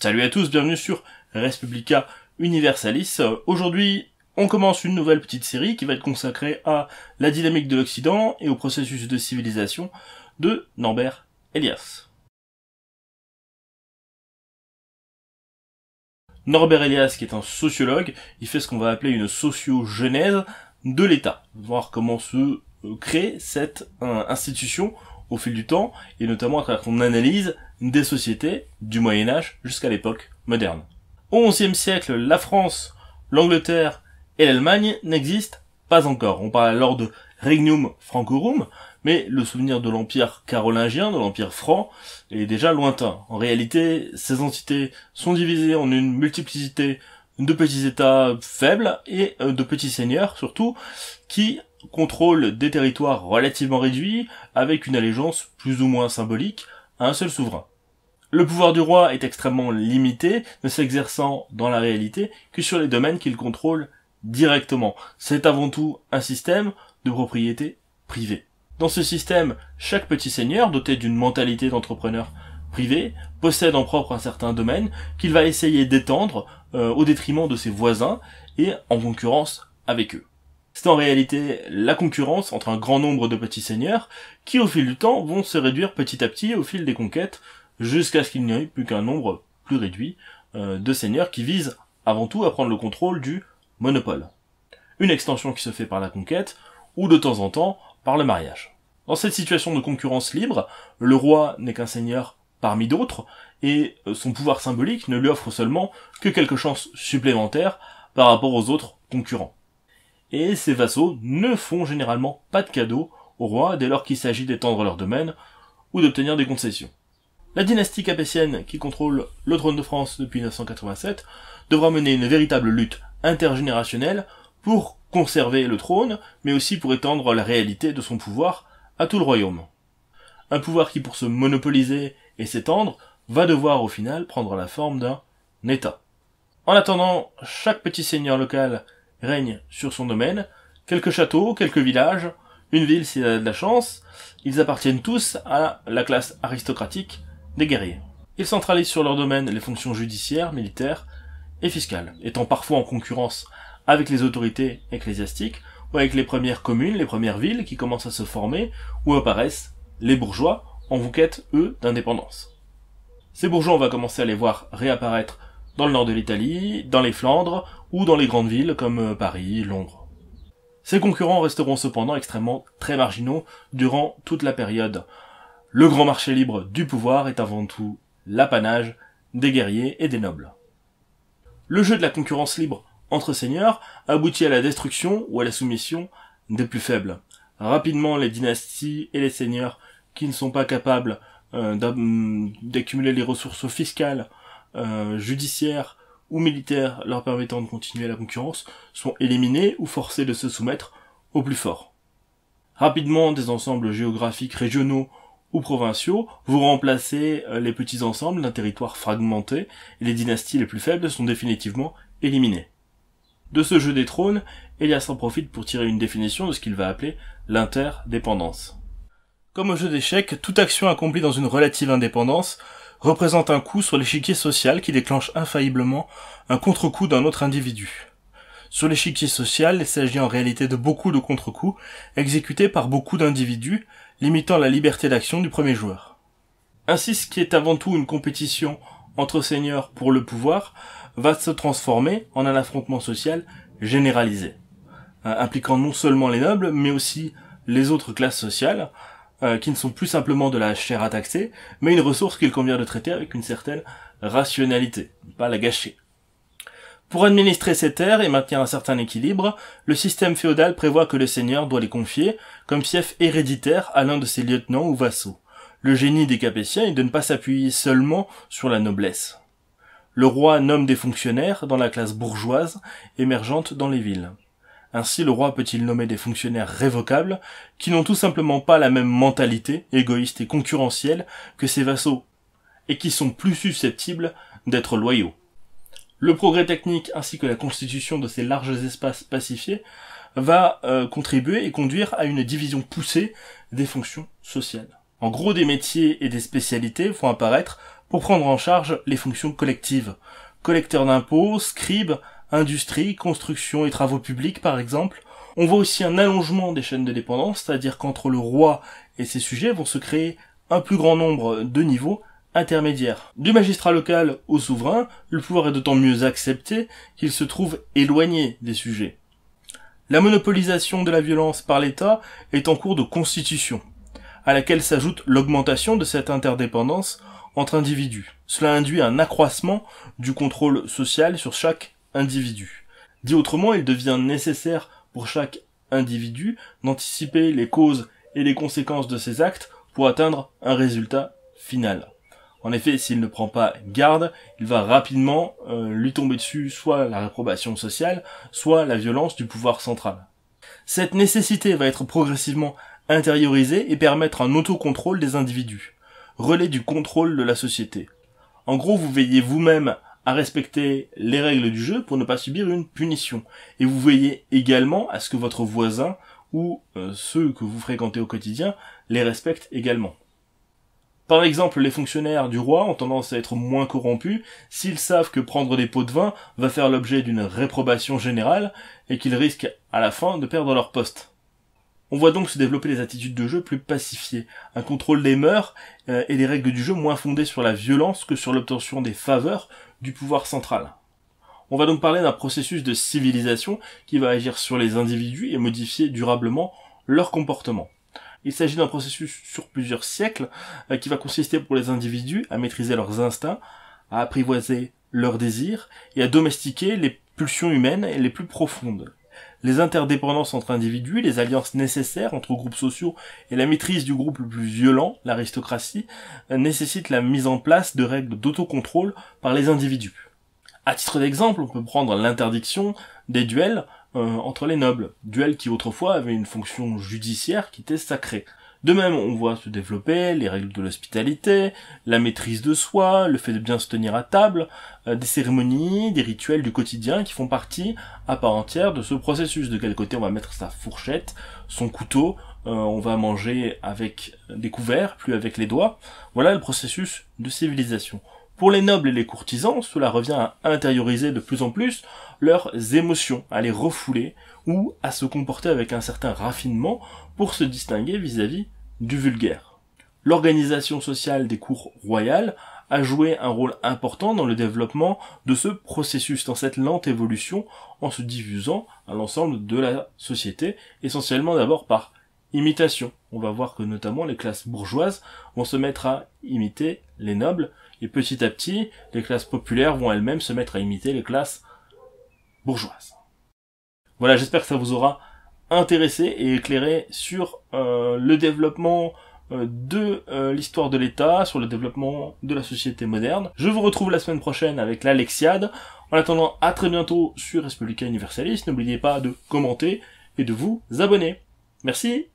Salut à tous, bienvenue sur Respublica Universalis. Euh, aujourd'hui, on commence une nouvelle petite série qui va être consacrée à la dynamique de l'Occident et au processus de civilisation de Norbert Elias. Norbert Elias, qui est un sociologue, il fait ce qu'on va appeler une sociogenèse de l'État, voir comment se euh, crée cette euh, institution au fil du temps, et notamment à travers son analyse des sociétés du Moyen Âge jusqu'à l'époque moderne. Au 11e siècle, la France, l'Angleterre et l'Allemagne n'existent pas encore. On parle alors de Regnum Francorum, mais le souvenir de l'Empire carolingien, de l'Empire franc, est déjà lointain. En réalité, ces entités sont divisées en une multiplicité de petits États faibles et euh, de petits seigneurs surtout, qui contrôle des territoires relativement réduits, avec une allégeance plus ou moins symbolique à un seul souverain. Le pouvoir du roi est extrêmement limité, ne s'exerçant dans la réalité que sur les domaines qu'il contrôle directement. C'est avant tout un système de propriété privée. Dans ce système, chaque petit seigneur, doté d'une mentalité d'entrepreneur privé, possède en propre un certain domaine qu'il va essayer d'étendre euh, au détriment de ses voisins et en concurrence avec eux c'est en réalité la concurrence entre un grand nombre de petits seigneurs qui au fil du temps vont se réduire petit à petit au fil des conquêtes jusqu'à ce qu'il n'y ait plus qu'un nombre plus réduit euh, de seigneurs qui visent avant tout à prendre le contrôle du monopole. Une extension qui se fait par la conquête ou de temps en temps par le mariage. Dans cette situation de concurrence libre, le roi n'est qu'un seigneur parmi d'autres, et son pouvoir symbolique ne lui offre seulement que quelques chances supplémentaires par rapport aux autres concurrents et ces vassaux ne font généralement pas de cadeaux au roi dès lors qu'il s'agit d'étendre leur domaine ou d'obtenir des concessions. La dynastie capétienne, qui contrôle le trône de France depuis 1987, devra mener une véritable lutte intergénérationnelle pour conserver le trône, mais aussi pour étendre la réalité de son pouvoir à tout le royaume. Un pouvoir qui, pour se monopoliser et s'étendre, va devoir au final prendre la forme d'un État. En attendant, chaque petit seigneur local règne sur son domaine, quelques châteaux, quelques villages, une ville s'il a de la chance, ils appartiennent tous à la classe aristocratique des guerriers. Ils centralisent sur leur domaine les fonctions judiciaires, militaires et fiscales, étant parfois en concurrence avec les autorités ecclésiastiques ou avec les premières communes, les premières villes qui commencent à se former, où apparaissent les bourgeois en quête eux, d'indépendance. Ces bourgeois, on va commencer à les voir réapparaître dans le nord de l'Italie, dans les Flandres, ou dans les grandes villes comme euh, Paris, Londres. Ces concurrents resteront cependant extrêmement très marginaux durant toute la période. Le grand marché libre du pouvoir est avant tout l'apanage des guerriers et des nobles. Le jeu de la concurrence libre entre seigneurs aboutit à la destruction ou à la soumission des plus faibles. Rapidement, les dynasties et les seigneurs qui ne sont pas capables euh, mm, d'accumuler les ressources fiscales, euh, judiciaires ou militaires leur permettant de continuer la concurrence sont éliminés ou forcés de se soumettre aux plus forts. Rapidement, des ensembles géographiques régionaux ou provinciaux, vous remplacer euh, les petits ensembles d'un territoire fragmenté et les dynasties les plus faibles sont définitivement éliminées. De ce jeu des trônes, Elias en profite pour tirer une définition de ce qu'il va appeler l'interdépendance. Comme au jeu d'échecs, toute action accomplie dans une relative indépendance représente un coup sur l'échiquier social qui déclenche infailliblement un contre-coup d'un autre individu. Sur l'échiquier social, il s'agit en réalité de beaucoup de contre-coups exécutés par beaucoup d'individus, limitant la liberté d'action du premier joueur. Ainsi, ce qui est avant tout une compétition entre seigneurs pour le pouvoir va se transformer en un affrontement social généralisé, hein, impliquant non seulement les nobles, mais aussi les autres classes sociales, euh, qui ne sont plus simplement de la chair à taxer, mais une ressource qu'il convient de traiter avec une certaine rationalité, pas la gâcher. Pour administrer ces terres et maintenir un certain équilibre, le système féodal prévoit que le seigneur doit les confier comme fief héréditaire à l'un de ses lieutenants ou vassaux. Le génie des Capétiens est de ne pas s'appuyer seulement sur la noblesse. Le roi nomme des fonctionnaires dans la classe bourgeoise émergente dans les villes. Ainsi le roi peut-il nommer des fonctionnaires révocables qui n'ont tout simplement pas la même mentalité égoïste et concurrentielle que ses vassaux et qui sont plus susceptibles d'être loyaux. Le progrès technique ainsi que la constitution de ces larges espaces pacifiés va euh, contribuer et conduire à une division poussée des fonctions sociales. En gros, des métiers et des spécialités vont apparaître pour prendre en charge les fonctions collectives. Collecteurs d'impôts, scribes, industrie, construction et travaux publics par exemple. On voit aussi un allongement des chaînes de dépendance, c'est-à-dire qu'entre le roi et ses sujets vont se créer un plus grand nombre de niveaux intermédiaires. Du magistrat local au souverain, le pouvoir est d'autant mieux accepté qu'il se trouve éloigné des sujets. La monopolisation de la violence par l'État est en cours de constitution, à laquelle s'ajoute l'augmentation de cette interdépendance entre individus. Cela induit un accroissement du contrôle social sur chaque individu. Dit autrement, il devient nécessaire pour chaque individu d'anticiper les causes et les conséquences de ses actes pour atteindre un résultat final. En effet, s'il ne prend pas garde, il va rapidement euh, lui tomber dessus soit la réprobation sociale, soit la violence du pouvoir central. Cette nécessité va être progressivement intériorisée et permettre un autocontrôle des individus, relais du contrôle de la société. En gros, vous veillez vous-même à respecter les règles du jeu pour ne pas subir une punition. Et vous veillez également à ce que votre voisin ou euh, ceux que vous fréquentez au quotidien les respectent également. Par exemple, les fonctionnaires du roi ont tendance à être moins corrompus s'ils savent que prendre des pots de vin va faire l'objet d'une réprobation générale et qu'ils risquent à la fin de perdre leur poste. On voit donc se développer des attitudes de jeu plus pacifiées, un contrôle des mœurs euh, et des règles du jeu moins fondées sur la violence que sur l'obtention des faveurs du pouvoir central. On va donc parler d'un processus de civilisation qui va agir sur les individus et modifier durablement leur comportement. Il s'agit d'un processus sur plusieurs siècles euh, qui va consister pour les individus à maîtriser leurs instincts, à apprivoiser leurs désirs et à domestiquer les pulsions humaines les plus profondes les interdépendances entre individus, les alliances nécessaires entre groupes sociaux et la maîtrise du groupe le plus violent, l'aristocratie, nécessitent la mise en place de règles d'autocontrôle par les individus. À titre d'exemple, on peut prendre l'interdiction des duels euh, entre les nobles, duels qui autrefois avaient une fonction judiciaire qui était sacrée. De même, on voit se développer les règles de l'hospitalité, la maîtrise de soi, le fait de bien se tenir à table, euh, des cérémonies, des rituels du quotidien qui font partie à part entière de ce processus. De quel côté on va mettre sa fourchette, son couteau, euh, on va manger avec des couverts, plus avec les doigts. Voilà le processus de civilisation. Pour les nobles et les courtisans, cela revient à intérioriser de plus en plus leurs émotions, à les refouler, ou à se comporter avec un certain raffinement pour se distinguer vis-à-vis du vulgaire. L'organisation sociale des cours royales a joué un rôle important dans le développement de ce processus, dans cette lente évolution, en se diffusant à l'ensemble de la société, essentiellement d'abord par imitation. On va voir que notamment les classes bourgeoises vont se mettre à imiter les nobles, et petit à petit, les classes populaires vont elles-mêmes se mettre à imiter les classes bourgeoises. Voilà, j'espère que ça vous aura intéressé et éclairé sur euh, le développement euh, de euh, l'histoire de l'État, sur le développement de la société moderne. Je vous retrouve la semaine prochaine avec l'Alexiade. En attendant, à très bientôt sur Respublica Universaliste. N'oubliez pas de commenter et de vous abonner. Merci